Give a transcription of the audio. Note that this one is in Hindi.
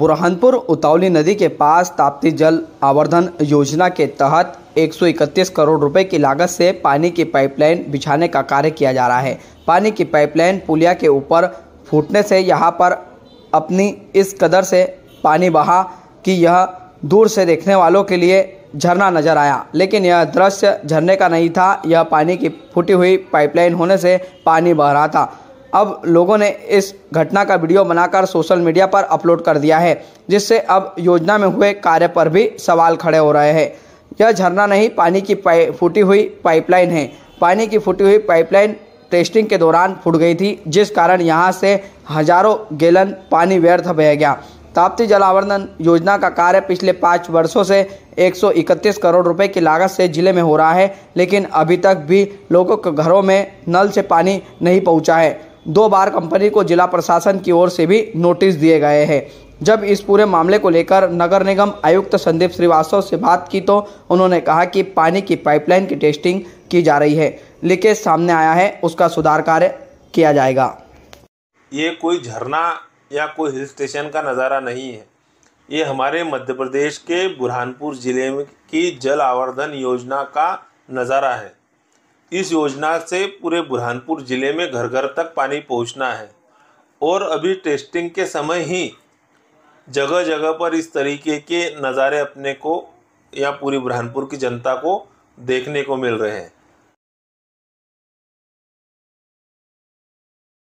बुरहानपुर उतावली नदी के पास ताप्ती जल आवर्धन योजना के तहत 131 करोड़ रुपए की लागत से पानी की पाइपलाइन बिछाने का कार्य किया जा रहा है पानी की पाइपलाइन पुलिया के ऊपर फूटने से यहां पर अपनी इस कदर से पानी बहा कि यह दूर से देखने वालों के लिए झरना नजर आया लेकिन यह दृश्य झरने का नहीं था यह पानी की फूटी हुई पाइपलाइन होने से पानी बह रहा था अब लोगों ने इस घटना का वीडियो बनाकर सोशल मीडिया पर अपलोड कर दिया है जिससे अब योजना में हुए कार्य पर भी सवाल खड़े हो रहे हैं यह झरना नहीं पानी की फूटी हुई पाइपलाइन है पानी की फूटी हुई पाइपलाइन टेस्टिंग के दौरान फूट गई थी जिस कारण यहाँ से हजारों गैलन पानी व्यर्थ बह गया ताप्ती जलावर्धन योजना का कार्य पिछले पाँच वर्षों से 131 करोड़ रुपए की लागत से जिले में हो रहा है लेकिन अभी तक भी लोगों के घरों में नल से पानी नहीं पहुंचा है दो बार कंपनी को जिला प्रशासन की ओर से भी नोटिस दिए गए हैं जब इस पूरे मामले को लेकर नगर निगम आयुक्त संदीप श्रीवास्तव से बात की तो उन्होंने कहा कि पानी की पाइपलाइन की टेस्टिंग की जा रही है लीकेज सामने आया है उसका सुधार कार्य किया जाएगा ये कोई झरना या कोई हिल स्टेशन का नज़ारा नहीं है ये हमारे मध्य प्रदेश के बुरहानपुर ज़िले की जल आवर्धन योजना का नज़ारा है इस योजना से पूरे बुरहानपुर ज़िले में घर घर तक पानी पहुंचना है और अभी टेस्टिंग के समय ही जगह जगह पर इस तरीके के नज़ारे अपने को या पूरी बुरहानपुर की जनता को देखने को मिल रहे हैं